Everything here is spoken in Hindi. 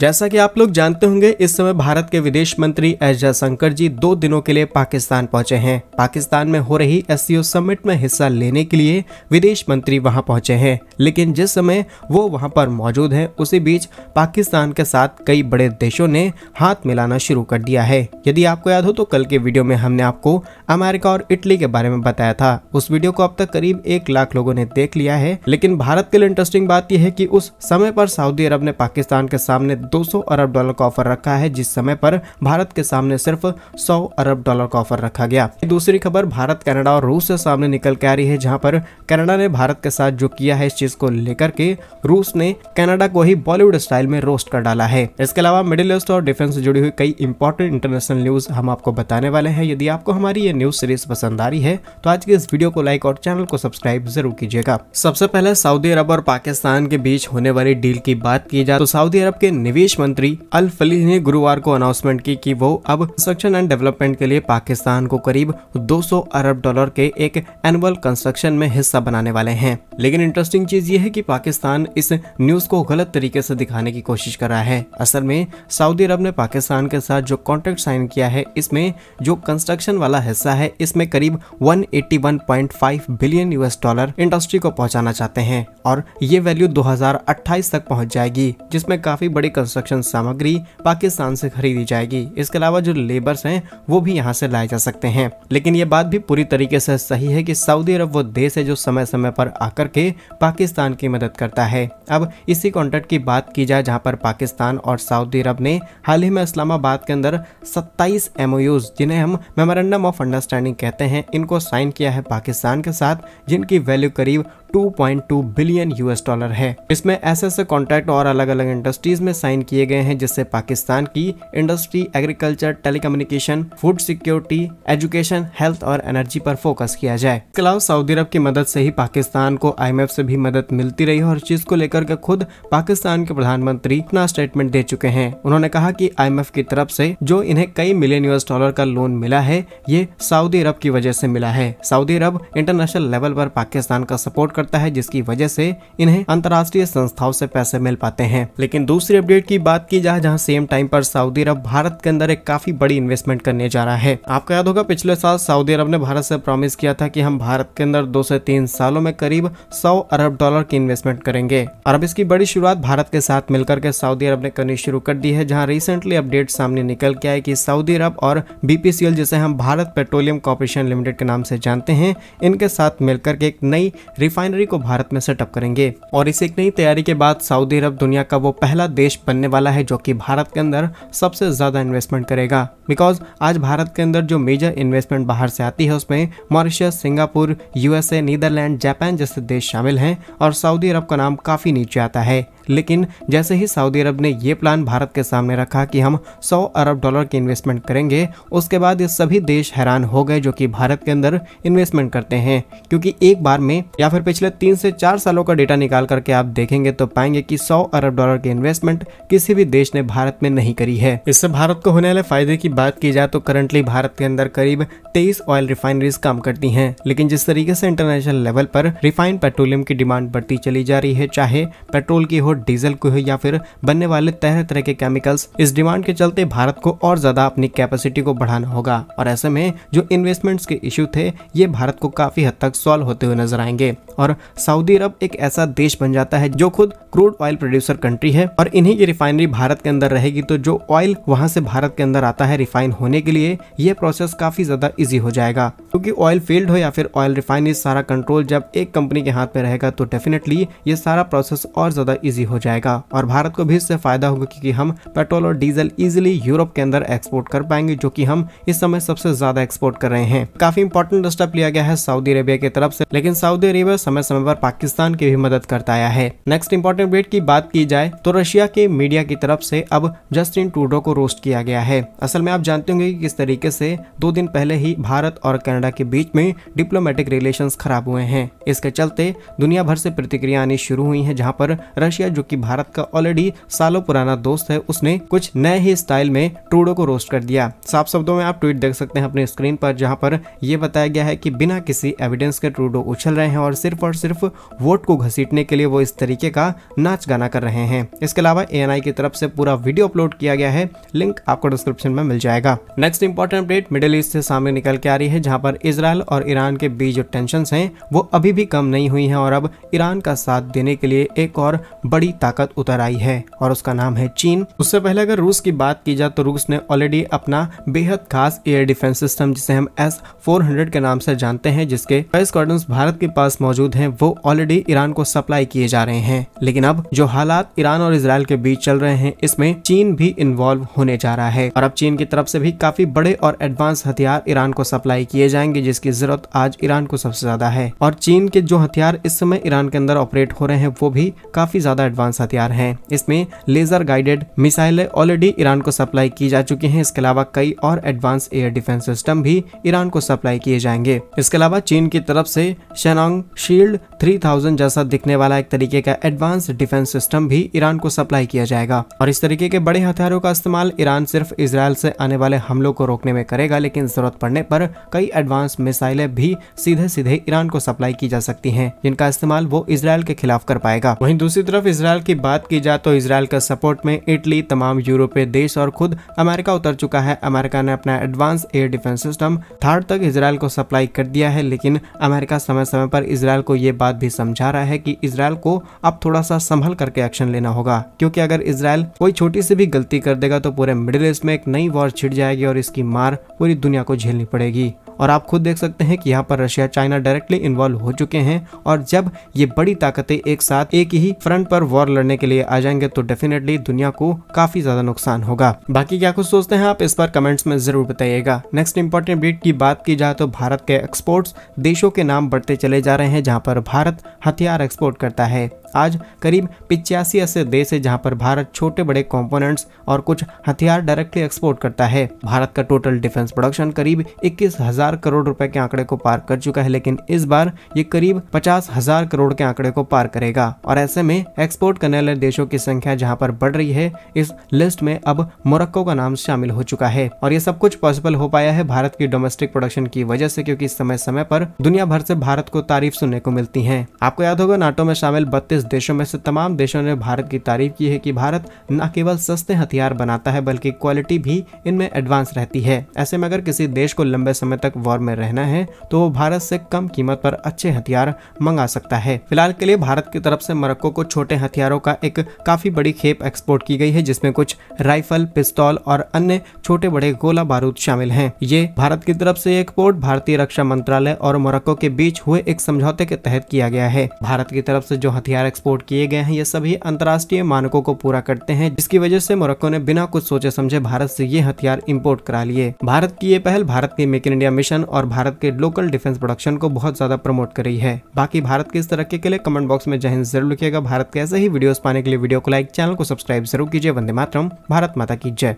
जैसा कि आप लोग जानते होंगे इस समय भारत के विदेश मंत्री एस जयशंकर जी दो दिनों के लिए पाकिस्तान पहुंचे हैं पाकिस्तान में हो रही एस समिट में हिस्सा लेने के लिए विदेश मंत्री वहां पहुंचे हैं लेकिन जिस समय वो वहां पर मौजूद हैं उसी बीच पाकिस्तान के साथ कई बड़े देशों ने हाथ मिलाना शुरू कर दिया है यदि आपको याद हो तो कल के वीडियो में हमने आपको अमेरिका और इटली के बारे में बताया था उस वीडियो को अब तक करीब एक लाख लोगों ने देख लिया है लेकिन भारत के लिए इंटरेस्टिंग बात यह है की उस समय पर सऊदी अरब ने पाकिस्तान के सामने 200 अरब डॉलर का ऑफर रखा है जिस समय पर भारत के सामने सिर्फ 100 अरब डॉलर का ऑफर रखा गया दूसरी खबर भारत कनाडा और रूस से सामने निकल के आ रही है जहां पर कनाडा ने भारत के साथ जो किया है इस चीज को लेकर के रूस ने कनाडा को ही बॉलीवुड स्टाइल में रोस्ट कर डाला है इसके अलावा मिडिल ईस्ट और डिफेंस से जुड़ी हुई कई इंपॉर्टेंट इंटरनेशनल न्यूज हम आपको बताने वाले हैं यदि आपको हमारी ये न्यूज सीरीज पसंद आ रही है तो आज की इस वीडियो को लाइक और चैनल को सब्सक्राइब जरूर कीजिएगा सबसे पहले सऊदी अरब और पाकिस्तान के बीच होने वाली डील की बात की जाए तो सऊदी अरब के विदेश मंत्री अल फली ने गुरुवार को अनाउंसमेंट की कि वो अब कंस्ट्रक्शन एंड डेवलपमेंट के लिए पाकिस्तान को करीब 200 अरब डॉलर के एक एनुअल कंस्ट्रक्शन में हिस्सा बनाने वाले हैं लेकिन इंटरेस्टिंग चीज ये है कि पाकिस्तान इस न्यूज को गलत तरीके से दिखाने की कोशिश कर रहा है असल में सऊदी अरब ने पाकिस्तान के साथ जो कॉन्ट्रैक्ट साइन किया है इसमें जो कंस्ट्रक्शन वाला हिस्सा है इसमें करीब 181.5 बिलियन यूएस डॉलर इंडस्ट्री को पहुंचाना चाहते हैं और ये वैल्यू 2028 तक पहुंच जाएगी जिसमें काफी बड़ी कंस्ट्रक्शन सामग्री पाकिस्तान से खरीदी जाएगी इसके अलावा जो लेबर्स हैं वो भी यहाँ से लाए जा सकते हैं लेकिन ये बात भी पूरी तरीके से सही है कि सऊदी अरब वो देश है जो समय समय पर आकर के पाकिस्तान की मदद करता है अब इसी कॉन्ट्रैक्ट की बात की जाए जहाँ पर पाकिस्तान और सऊदी अरब ने हाल ही में इस्लामाबाद के अंदर सत्ताईस एम जिन्हें हम मेमोरेंडम ऑफ अंडरस्टैंडिंग कहते हैं इनको साइन किया है पाकिस्तान के साथ जिनकी वैल्यू करीब 2.2 बिलियन यूएस डॉलर है इसमें ऐसे ऐसे कॉन्ट्रैक्ट और अलग अलग इंडस्ट्रीज में साइन डिज़ाइन किए गए हैं जिससे पाकिस्तान की industry agriculture telecommunication food security education health और एनर्जी पर फोकस किया जाए इसके अलावा सऊदी अरब की मदद से ही पाकिस्तान को आई से भी मदद मिलती रही है और चीज को लेकर के खुद पाकिस्तान के प्रधानमंत्री अपना स्टेटमेंट दे चुके हैं उन्होंने कहा की आई की तरफ से जो इन्हें कई मिलियन यूएस डॉलर का लोन मिला है ये सऊदी अरब की वजह से मिला है सऊदी अरब इंटरनेशनल लेवल पर पाकिस्तान का सपोर्ट करता है जिसकी वजह से इन्हें अंतर्राष्ट्रीय संस्थाओं से पैसे मिल पाते हैं लेकिन दूसरी अपडेट मार्केट की बात की जाए जहाँ सेम टाइम पर सऊदी अरब भारत के अंदर एक काफी बड़ी इन्वेस्टमेंट करने जा रहा है आपको याद होगा पिछले साल सऊदी अरब ने भारत से प्रॉमिस किया था कि हम भारत के अंदर दो से तीन सालों में करीब सौ अरब डॉलर की इन्वेस्टमेंट करेंगे अरब इसकी बड़ी शुरुआत भारत के साथ मिलकर के सऊदी अरब ने करनी शुरू कर दी है जहाँ रिसेंटली अपडेट सामने निकल के आए की सऊदी अरब और बीपीसीएल जिसे हम भारत पेट्रोलियम कॉर्पोरेशन लिमिटेड के नाम से जानते हैं इनके साथ मिलकर के एक नई रिफाइनरी को भारत में सेटअप करेंगे और इस एक नई तैयारी के बाद सऊदी अरब दुनिया का वो पहला देश बनने वाला है जो कि भारत के अंदर सबसे ज़्यादा इन्वेस्टमेंट करेगा बिकॉज आज भारत के अंदर जो मेजर इन्वेस्टमेंट बाहर से आती है उसमें Mauritius Singapore USA Netherland Japan जैसे देश शामिल हैं और सऊदी अरब का नाम काफ़ी नीचे आता है लेकिन जैसे ही सऊदी अरब ने ये प्लान भारत के सामने रखा कि हम 100 अरब डॉलर की इन्वेस्टमेंट करेंगे उसके बाद ये सभी देश हैरान हो गए जो कि भारत के अंदर इन्वेस्टमेंट करते हैं क्योंकि एक बार में या फिर पिछले तीन से चार सालों का डेटा निकाल करके आप देखेंगे तो पाएंगे कि सौ अरब डॉलर की इन्वेस्टमेंट किसी भी देश ने भारत में नहीं करी है इससे भारत को होने वाले फायदे की बात की जाए तो करंटली भारत के अंदर करीब तेईस ऑयल रिफाइनरीज काम करती है लेकिन जिस तरीके से इंटरनेशनल लेवल पर रिफाइंड पेट्रोलियम की डिमांड बढ़ती चली जा रही है चाहे पेट्रोल की हो डीजल को या फिर बनने वाले तरह तरह के केमिकल्स इस डिमांड के चलते भारत को और ज्यादा अपनी कैपेसिटी को बढ़ाना होगा और ऐसे में जो इन्वेस्टमेंट्स के इश्यू थे ये भारत को काफी हद तक सॉल्व होते हुए नजर आएंगे और सऊदी अरब एक ऐसा देश बन जाता है जो खुद क्रूड ऑयल प्रोड्यूसर कंट्री है और इन्हीं की रिफाइनरी भारत के अंदर रहेगी तो जो ऑयल वहां से भारत के अंदर आता है रिफाइन होने के लिए यह प्रोसेस काफी ज्यादा इजी हो जाएगा क्योंकि ऑयल फील्ड हो या फिर ऑयल रिफाइनरी सारा कंट्रोल जब एक कंपनी के हाथ में रहेगा तो डेफिनेटली ये सारा प्रोसेस और ज्यादा ईजी हो जाएगा और भारत को भी इससे फायदा होगा क्योंकि हम पेट्रोल और डीजल इजिली यूरोप के अंदर एक्सपोर्ट कर पाएंगे जो की हम इस समय सबसे ज्यादा एक्सपोर्ट कर रहे हैं काफी इंपॉर्टेंट स्टेप लिया गया है सऊदी अरेबिया की तरफ से लेकिन सऊदी अरेबिया समय समय पर पाकिस्तान की भी मदद करता आया है नेक्स्ट इंपॉर्टेंट डेट की बात की जाए तो रशिया के मीडिया की तरफ से अब जस्टिन टूडो को रोस्ट किया गया है असल में आप जानते होंगे कि किस तरीके से दो दिन पहले ही भारत और कनाडा के बीच में डिप्लोमेटिक रिलेशन खराब हुए हैं इसके चलते दुनिया भर से प्रतिक्रिया आनी शुरू हुई है जहाँ पर रशिया जो की भारत का ऑलरेडी सालों पुराना दोस्त है उसने कुछ नए ही स्टाइल में टूडो को रोस्ट कर दिया साफ शब्दों में आप ट्वीट देख सकते हैं अपने स्क्रीन पर जहाँ पर यह बताया गया है कि बिना किसी एविडेंस के ट्रूडो उछल रहे हैं और सिर्फ सिर्फ और सिर्फ वोट को घसीटने के लिए वो इस तरीके का नाच गाना कर रहे हैं इसके अलावा ए की तरफ से पूरा वीडियो अपलोड किया गया है लिंक आपको डिस्क्रिप्शन में मिल जाएगा next important update Middle East से सामने निकल के आ रही है जहाँ पर इसराइल और ईरान के बीच जो टेंशन है वो अभी भी कम नहीं हुई है और अब ईरान का साथ देने के लिए एक और बड़ी ताकत उतर आई है और उसका नाम है चीन उससे पहले अगर रूस की बात की जाए तो रूस ने ऑलरेडी अपना बेहद खास एयर डिफेंस सिस्टम जिसे हम एस 400 के नाम से जानते हैं जिसके स्क्वाड्रंस भारत के पास मौजूद मौजूद हैं वो ऑलरेडी ईरान को सप्लाई किए जा रहे हैं लेकिन अब जो हालात ईरान और इसराइल के बीच चल रहे हैं इसमें चीन भी इन्वॉल्व होने जा रहा है और अब चीन की तरफ से भी काफी बड़े और एडवांस हथियार ईरान को सप्लाई किए जाएंगे जिसकी जरूरत आज ईरान को सबसे ज्यादा है और चीन के जो हथियार इस समय ईरान के अंदर ऑपरेट हो रहे हैं वो भी काफी ज्यादा एडवांस हथियार हैं इसमें लेजर गाइडेड मिसाइलें ऑलरेडी ईरान को सप्लाई की जा चुकी हैं इसके अलावा कई और एडवांस एयर डिफेंस सिस्टम भी ईरान को सप्लाई किए जाएंगे इसके अलावा चीन की तरफ से शेनांग शील्ड 3000 जैसा दिखने वाला एक तरीके का एडवांस डिफेंस सिस्टम भी ईरान को सप्लाई किया जाएगा और इस तरीके के बड़े हथियारों का इस्तेमाल ईरान सिर्फ इसराइल से आने वाले हमलों को रोकने में करेगा लेकिन जरूरत पड़ने पर कई एडवांस मिसाइलें भी सीधे सीधे ईरान को सप्लाई की जा सकती है जिनका इस्तेमाल वो इसराइल के खिलाफ कर पाएगा वही दूसरी तरफ इसराइल की बात की जाए तो इसराइल के सपोर्ट में इटली तमाम यूरोपीय देश और खुद अमेरिका उतर चुका है अमेरिका ने अपना advance air defence system third तक इसराइल को सप्लाई कर दिया है लेकिन अमेरिका समय समय पर इसराइल को ये बात भी समझा रहा है कि इसराइल को अब थोड़ा सा संभल करके एक्शन लेना होगा क्योंकि अगर इसराइल कोई छोटी सी भी गलती कर देगा तो पूरे मिडिल ईस्ट में एक नई वॉर छिड़ जाएगी और इसकी मार पूरी दुनिया को झेलनी पड़ेगी और आप खुद देख सकते हैं कि यहाँ पर रशिया चाइना डायरेक्टली इन्वॉल्व हो चुके हैं और जब ये बड़ी ताकतें एक साथ एक ही फ्रंट पर वॉर लड़ने के लिए आ जाएंगे तो डेफिनेटली दुनिया को काफी ज्यादा नुकसान होगा बाकी क्या कुछ सोचते हैं आप इस पर कमेंट्स में जरूर बताइएगा नेक्स्ट इंपॉर्टेंट डेट की बात की जाए तो भारत के एक्सपोर्ट्स देशों के नाम बढ़ते चले जा रहे हैं जहाँ पर भारत हथियार एक्सपोर्ट करता है आज करीब पिचासी ऐसे देश है जहाँ पर भारत छोटे बड़े कॉम्पोनेंट्स और कुछ हथियार डायरेक्टली एक्सपोर्ट करता है भारत का टोटल डिफेंस प्रोडक्शन करीब इक्कीस हजार करोड़ रुपए के आंकड़े को पार कर चुका है लेकिन इस बार ये करीब पचास हजार करोड़ के आंकड़े को पार करेगा और ऐसे में एक्सपोर्ट करने वाले देशों की संख्या जहाँ पर बढ़ रही है इस लिस्ट में अब मोरक्को का नाम शामिल हो चुका है और ये सब कुछ पॉसिबल हो पाया है भारत की डोमेस्टिक प्रोडक्शन की वजह से क्योंकि समय समय पर दुनिया भर से भारत को तारीफ सुनने को मिलती है आपको याद होगा नाटो में शामिल बत्तीस 10 देशों में से तमाम देशों ने भारत की तारीफ की है कि भारत न केवल सस्ते हथियार बनाता है बल्कि क्वालिटी भी इनमें एडवांस रहती है ऐसे में अगर किसी देश को लंबे समय तक वॉर में रहना है तो वो भारत से कम कीमत पर अच्छे हथियार मंगा सकता है फिलहाल के लिए भारत की तरफ से मोरक्को को छोटे हथियारों का एक काफी बड़ी खेप एक्सपोर्ट की गई है जिसमें कुछ राइफल पिस्तौल और अन्य छोटे बड़े गोला बारूद शामिल हैं ये भारत की तरफ से एक्सपोर्ट भारतीय रक्षा मंत्रालय और मोरक्को के बीच हुए एक समझौते के तहत किया गया है भारत की तरफ से जो हथियार एक्सपोर्ट किए गए हैं ये सभी अंतर्राष्ट्रीय मानकों को पूरा करते हैं जिसकी वजह से मोरक्को ने बिना कुछ सोचे समझे भारत से ये हथियार इम्पोर्ट करा लिए भारत की ये पहल भारत के मेक इन इंडिया मिशन और भारत के लोकल डिफेंस प्रोडक्शन को बहुत ज्यादा प्रमोट कर रही है बाकी भारत के इस तरक्की के लिए कमेंट बॉक्स में जहन जरूर लिखेगा भारत के ऐसे ही वीडियो पाने के लिए वीडियो को लाइक चैनल को सब्सक्राइब जरूर कीजिए वंदे मातरम भारत माता की जय